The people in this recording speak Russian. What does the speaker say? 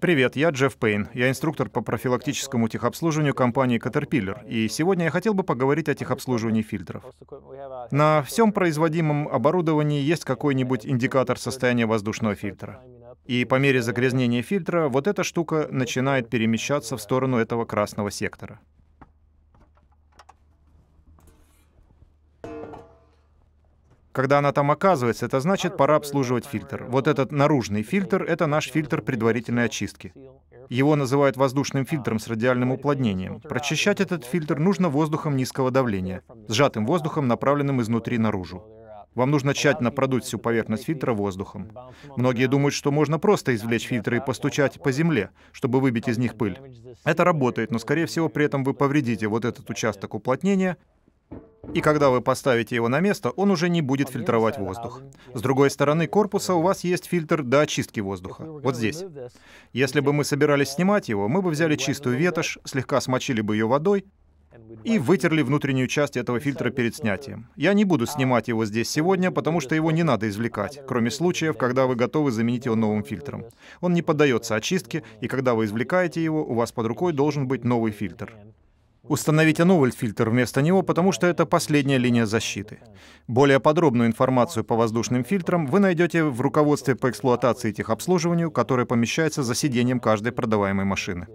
Привет, я Джефф Пейн. Я инструктор по профилактическому техобслуживанию компании Caterpillar. И сегодня я хотел бы поговорить о техобслуживании фильтров. На всем производимом оборудовании есть какой-нибудь индикатор состояния воздушного фильтра. И по мере загрязнения фильтра вот эта штука начинает перемещаться в сторону этого красного сектора. когда она там оказывается, это значит, пора обслуживать фильтр. Вот этот наружный фильтр — это наш фильтр предварительной очистки. Его называют воздушным фильтром с радиальным уплотнением. Прочищать этот фильтр нужно воздухом низкого давления, сжатым воздухом, направленным изнутри наружу. Вам нужно тщательно продуть всю поверхность фильтра воздухом. Многие думают, что можно просто извлечь фильтры и постучать по земле, чтобы выбить из них пыль. Это работает, но, скорее всего, при этом вы повредите вот этот участок уплотнения, и когда вы поставите его на место, он уже не будет фильтровать воздух. С другой стороны корпуса у вас есть фильтр до очистки воздуха. Вот здесь. Если бы мы собирались снимать его, мы бы взяли чистую ветошь, слегка смочили бы ее водой, и вытерли внутреннюю часть этого фильтра перед снятием. Я не буду снимать его здесь сегодня, потому что его не надо извлекать, кроме случаев, когда вы готовы заменить его новым фильтром. Он не поддается очистке, и когда вы извлекаете его, у вас под рукой должен быть новый фильтр. Установить новый фильтр вместо него, потому что это последняя линия защиты. Более подробную информацию по воздушным фильтрам вы найдете в руководстве по эксплуатации и техобслуживанию, которое помещается за сиденьем каждой продаваемой машины.